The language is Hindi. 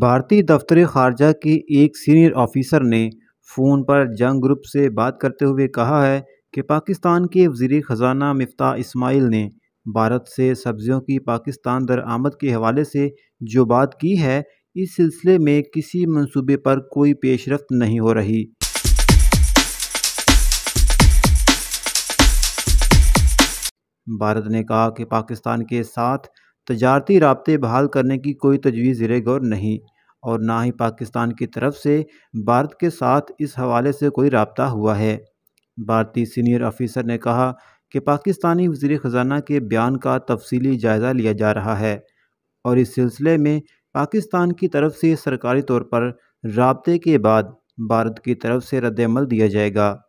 भारतीय दफ्तर खारजा के एक सीनियर ऑफिसर ने फ़ोन पर जंग ग्रुप से बात करते हुए कहा है कि पाकिस्तान के वजीर ख़जाना मफ्ता इस्माइल ने भारत से सब्ज़ियों की पाकिस्तान दरआमद के हवाले से जो बात की है इस सिलसिले में किसी मनसूबे पर कोई पेशरफ नहीं हो रही भारत ने कहा कि पाकिस्तान के साथ तजारती रबते बहाल करने की कोई तजवीज़ ज़र गौर नहीं और ना ही पाकिस्तान की तरफ से भारत के साथ इस हवाले से कोई रबता हुआ है भारतीय सीनियर आफ़िसर ने कहा कि पाकिस्तानी वजीर ख़जाना के बयान का तफसीली जायज़ा लिया जा रहा है और इस सिलसिले में पाकिस्तान की तरफ से सरकारी तौर पर रबते के बाद भारत की तरफ से रद्दमल दिया जाएगा